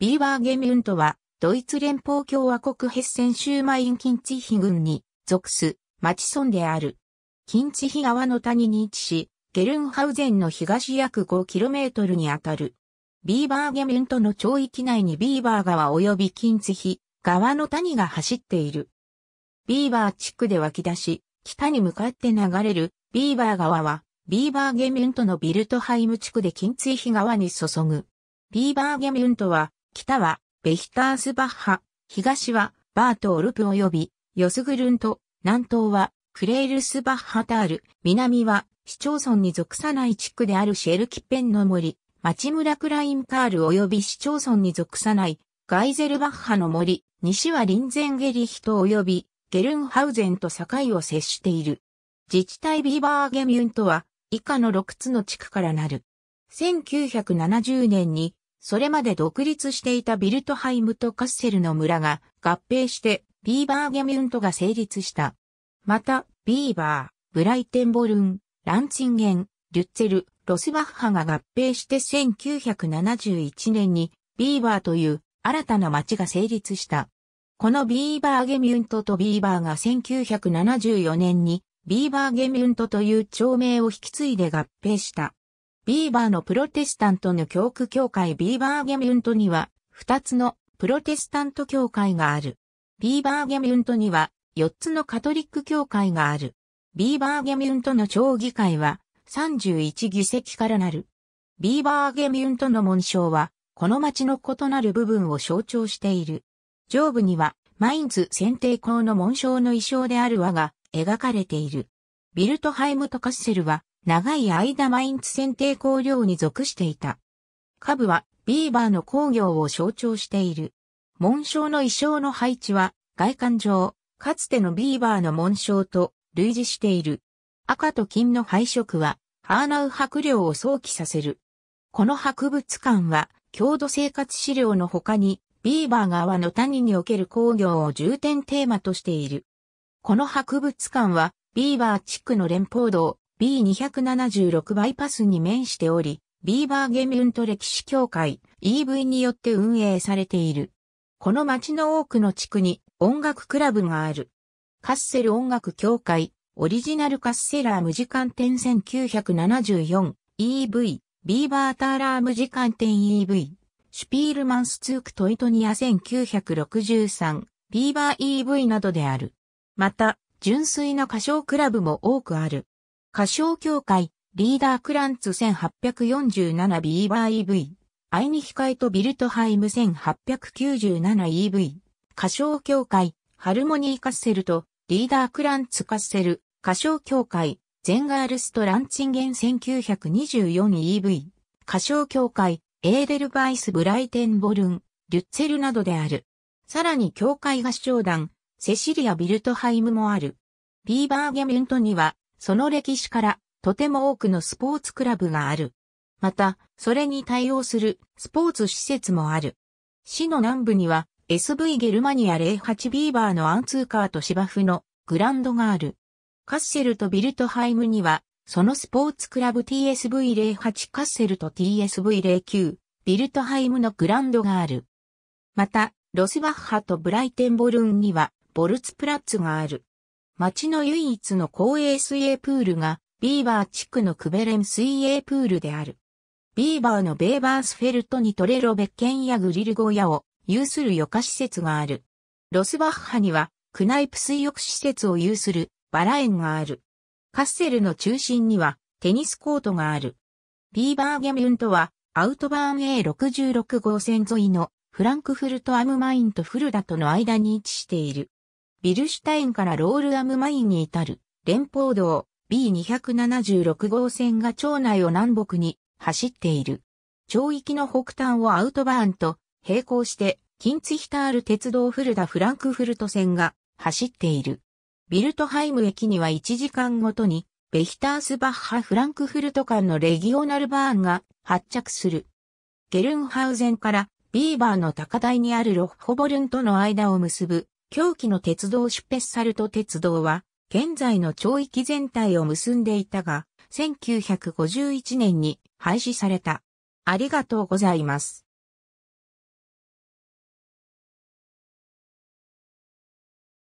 ビーバーゲミュントは、ドイツ連邦共和国ヘッセン州マインキツィヒ郡に属す町村である。キツィヒ川の谷に位置し、ゲルンハウゼンの東約 5km にあたる。ビーバーゲミュントの町域内にビーバー川及びキツィヒ川の谷が走っている。ビーバー地区で湧き出し、北に向かって流れるビーバー川は、ビーバーゲミュントのビルトハイム地区でキツィヒ川に注ぐ。ビーバーゲミュントは、北はベヒタースバッハ、東はバートオルプ及びヨスグルント、南東はクレールスバッハタール、南は市町村に属さない地区であるシェルキッペンの森、町村クラインカール及び市町村に属さないガイゼルバッハの森、西はリンゼンゲリヒト及びゲルンハウゼンと境を接している。自治体ビーバーゲミュンとは以下の6つの地区からなる。1970年にそれまで独立していたビルトハイムとカッセルの村が合併してビーバーゲミュントが成立した。また、ビーバー、ブライテンボルン、ランチンゲン、リュッツェル、ロスバッハが合併して1971年にビーバーという新たな町が成立した。このビーバーゲミュントとビーバーが1974年にビーバーゲミュントという町名を引き継いで合併した。ビーバーのプロテスタントの教区教会ビーバーゲミュントには、二つのプロテスタント教会がある。ビーバーゲミュントには、四つのカトリック教会がある。ビーバーゲミュントの町議会は、31議席からなる。ビーバーゲミュントの紋章は、この町の異なる部分を象徴している。上部には、マインズ選定校の紋章の衣装である輪が描かれている。ビルトハイムとカッセルは長い間マインツ選定工業に属していた。下部はビーバーの工業を象徴している。紋章の衣装の配置は外観上、かつてのビーバーの紋章と類似している。赤と金の配色はハーナウ白料を想起させる。この博物館は郷土生活資料の他にビーバー側の谷における工業を重点テーマとしている。この博物館はビーバー地区の連邦道、B276 バイパスに面しており、ビーバーゲミュント歴史協会 EV によって運営されている。この町の多くの地区に音楽クラブがある。カッセル音楽協会オリジナルカッセラー無時間店 1974EV ビーバーターラー無時間点 EV シュピールマンスツークトイトニア1963ビーバー EV などである。また、純粋な歌唱クラブも多くある。歌唱協会、リーダークランツ 1847BYV、アイニヒカイトビルトハイム 1897EV、歌唱協会、ハルモニーカッセルと、リーダークランツカッセル、歌唱協会、ゼンガールストランチンゲン 1924EV、歌唱協会、エーデルバイス・ブライテンボルン、リュッツェルなどである。さらに協会合唱団、セシリア・ビルトハイムもある。ビーバーゲミュントには、その歴史からとても多くのスポーツクラブがある。また、それに対応するスポーツ施設もある。市の南部には SV ゲルマニア08ビーバーのアンツーカーと芝生のグランドがある。カッセルとビルトハイムには、そのスポーツクラブ TSV08 カッセルと TSV09 ビルトハイムのグランドがある。また、ロスバッハとブライテンボルンには、ボルツプラッツがある。町の唯一の公営水泳プールが、ビーバー地区のクベレン水泳プールである。ビーバーのベーバースフェルトにトレロ別ンやグリル小屋を有する余暇施設がある。ロスバッハには、クナイプ水浴施設を有するバラ園がある。カッセルの中心には、テニスコートがある。ビーバーゲミュンとは、アウトバーン A66 号線沿いのフランクフルトアムマインとフルダとの間に位置している。ビルシュタインからロールアムマインに至る連邦道 B276 号線が町内を南北に走っている。町域の北端をアウトバーンと並行してキンツヒタール鉄道フルダ・フランクフルト線が走っている。ビルトハイム駅には1時間ごとにベヒタースバッハ・フランクフルト間のレギオナルバーンが発着する。ゲルンハウゼンからビーバーの高台にあるロッホボルンとの間を結ぶ狂気の鉄道シュペッサルト鉄道は、現在の町域全体を結んでいたが、1951年に廃止された。ありがとうございます。